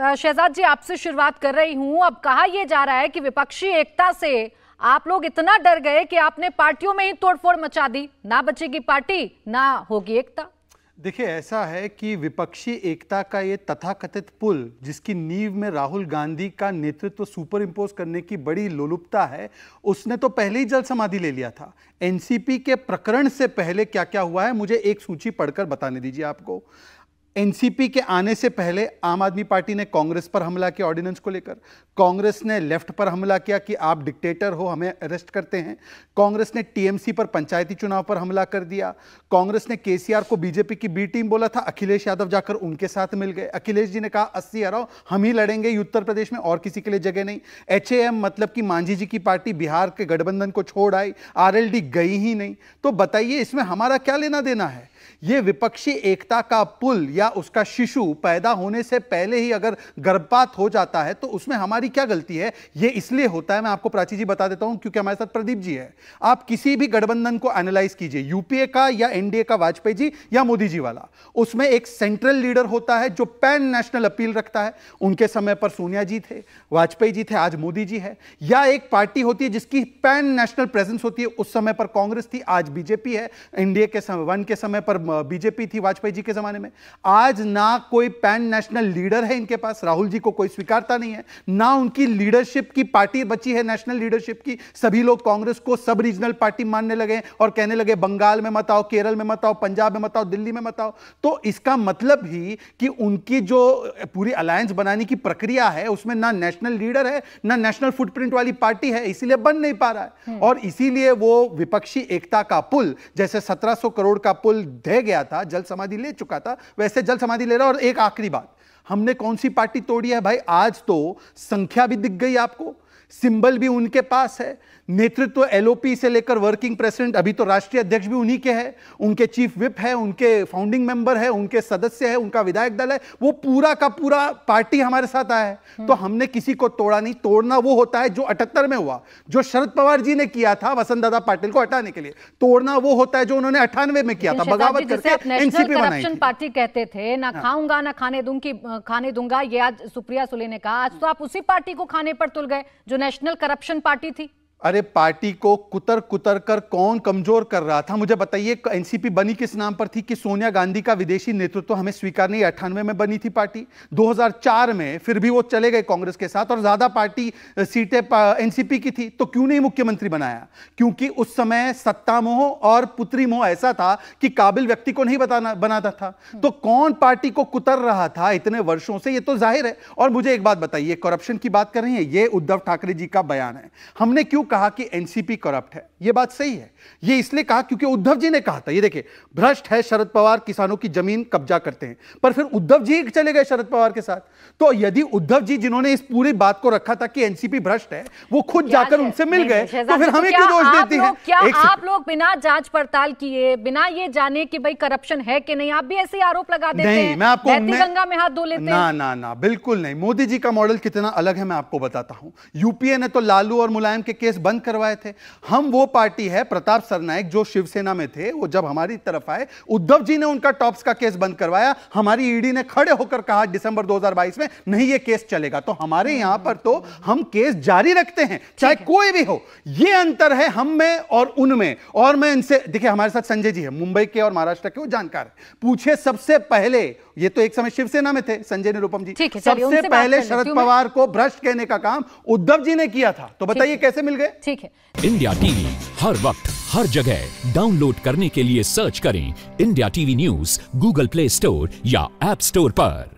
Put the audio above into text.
शहजाद जी आपसे शुरुआत कर रही हूं अब कहा यह जा रहा है कि विपक्षी एकता से आप लोग इतना डर गए कि आपने पार्टियों में ही तोड़फोड़ मचा दी ना बचेगी पार्टी ना होगी एकता देखिए ऐसा है कि विपक्षी एकता का ये तथाकथित पुल जिसकी नींव में राहुल गांधी का नेतृत्व सुपर इम्पोज करने की बड़ी लोलुपता है उसने तो पहले ही जल समाधि ले लिया था एनसीपी के प्रकरण से पहले क्या क्या हुआ है मुझे एक सूची पढ़कर बताने दीजिए आपको एनसीपी के आने से पहले आम आदमी पार्टी ने कांग्रेस पर हमला किया ऑर्डिनेंस को लेकर कांग्रेस ने लेफ्ट पर हमला किया कि आप डिक्टेटर हो हमें अरेस्ट करते हैं कांग्रेस ने टीएमसी पर पंचायती चुनाव पर हमला कर दिया कांग्रेस ने केसीआर को बीजेपी की बी टीम बोला था अखिलेश यादव जाकर उनके साथ मिल गए अखिलेश जी ने कहा अस्सी हराओ हम ही लड़ेंगे उत्तर प्रदेश में और किसी के लिए जगह नहीं एच मतलब कि मांझी जी की पार्टी बिहार के गठबंधन को छोड़ आई आर गई ही नहीं तो बताइए इसमें हमारा क्या लेना देना है ये विपक्षी एकता का पुल या उसका शिशु पैदा होने से पहले ही अगर गर्भपात हो जाता है तो उसमें हमारी क्या गलती है ये इसलिए होता है मैं आपको प्राची जी बता देता हूं क्योंकि हमारे साथ प्रदीप जी है आप किसी भी गठबंधन को एनालाइज कीजिए यूपीए का या एनडीए का वाजपेयी जी या मोदी जी वाला उसमें एक सेंट्रल लीडर होता है जो पैन नेशनल अपील रखता है उनके समय पर सोनिया जी थे वाजपेयी जी थे आज मोदी जी है या एक पार्टी होती है जिसकी पैन नेशनल प्रेजेंस होती है उस समय पर कांग्रेस थी आज बीजेपी है एनडीए के समय वन के समय पर पर बीजेपी थी वाजपेयी जी के जमाने में आज ना कोई पैन नेशनल लीडर है इनके पास राहुल जी को कोई स्वीकारता नहीं है ना उनकी लीडरशिप की पार्टी बची है नेशनल लीडरशिप की सभी लोग कांग्रेस को सब रीजनल पार्टी मानने लगे और कहने लगे बंगाल में मत आओ केरल में मत आओ पंजाब में मत आओ दिल्ली में मत आओ तो इसका मतलब ही कि उनकी जो पूरी अलायंस बनाने की प्रक्रिया है उसमें ना नेशनल लीडर है ना नेशनल फुटप्रिंट वाली पार्टी है इसीलिए बन नहीं पा रहा है हम्म। और इसीलिए वो विपक्षी एकता का पुल जैसे 1700 करोड़ का पुल दे गया था जल समाधि ले चुका था वैसे जल समाधि ले रहा और एक आखिरी बात हमने कौन सी पार्टी तोड़ी है भाई आज तो संख्या भी दिख गई आपको सिंबल भी उनके पास है नेतृत्व एलओपी से लेकर वर्किंग प्रेसिडेंट अभी तो राष्ट्रीय अध्यक्ष भी उन्हीं के हैं उनके चीफ विप है उनके फाउंडिंग मेंबर है उनके सदस्य है उनका विधायक दल है वो पूरा का पूरा पार्टी हमारे साथ आया है हम्म। तो हमने किसी को तोड़ा नहीं तोड़ना वो होता है जो अठहत्तर में हुआ जो शरद पवार जी ने किया था वसंत दादा पाटिल को हटाने के लिए तोड़ना वो होता है जो उन्होंने अठानवे में किया था बगावत करके एनसीपी बनाई पार्टी कहते थे ना हाँ। खाऊंगा ना खाने दूंगी खाने दूंगा ये आज सुप्रिया सुले ने कहा आज तो आप उसी पार्टी को खाने पर तुल गए जो जो नेशनल करप्शन पार्टी थी अरे पार्टी को कुतर कुतर कर कौन कमजोर कर रहा था मुझे बताइए एनसीपी बनी किस नाम पर थी कि सोनिया गांधी का विदेशी नेतृत्व तो हमें स्वीकार नहीं अट्ठानवे में बनी थी पार्टी 2004 में फिर भी वो चले गए कांग्रेस के साथ और ज्यादा पार्टी सीटें एनसीपी की थी तो क्यों नहीं मुख्यमंत्री बनाया क्योंकि उस समय सत्ता मोह और पुत्री मोह ऐसा था कि काबिल व्यक्ति को नहीं बताना बनाता था तो कौन पार्टी को कुतर रहा था इतने वर्षों से ये तो जाहिर है और मुझे एक बात बताइए करप्शन की बात कर रही है ये उद्धव ठाकरे जी का बयान है हमने क्यों कहा कि एनसीपी करप्ट है यह बात सही है यह इसलिए कहा क्योंकि उद्धव जी ने कहा था ये देखिए भ्रष्ट है शरद पवार किसानों की जमीन कब्जा करते हैं पर फिर उद्धव जी चले गए शरद पवार के साथ तो यदि उद्धव जी जिन्होंने इस पूरी बात को रखा था कि एनसीपी भ्रष्ट है वो खुद जाकर उनसे मिल गए तो फिर तो हमें क्यों दोष देती है क्या आप लोग बिना जांच पड़ताल किए बिना ये जाने की भाई करप्शन है कि नहीं आप भी ऐसे आरोप लगा देते हैं मैं आपको गंगा में हाथ धो लेते ना ना ना बिल्कुल नहीं मोदी जी का मॉडल कितना अलग है मैं आपको बताता हूँ यूपीए ने तो लालू और मुलायम के केस केस बंद करवाए थे हम वो पार्टी है प्रताप सरनायक जो शिवसेना में थे वो जब हमारी तरफ आए उद्धव जी ने उनका टॉप्स का केस बंद करवाया हमारी ईडी ने खड़े होकर कहा दिसंबर 2022 में नहीं ये केस चलेगा तो हमारे यहां पर तो हम केस जारी रखते हैं चाहे कोई भी हो ये अंतर है हम में और उनमें और मैं इनसे देखिए हमारे साथ संजय जी है मुंबई के और महाराष्ट्र के वो जानकार है पूछे सबसे पहले ये तो एक समय शिवसेना में थे संजय निरुपम जी सबसे पहले शरद पवार को भ्रष्ट कहने का काम उद्धव जी ने किया था तो बताइए कैसे मिल गए ठीक है इंडिया टीवी हर वक्त हर जगह डाउनलोड करने के लिए सर्च करें India TV news Google Play Store या एप स्टोर पर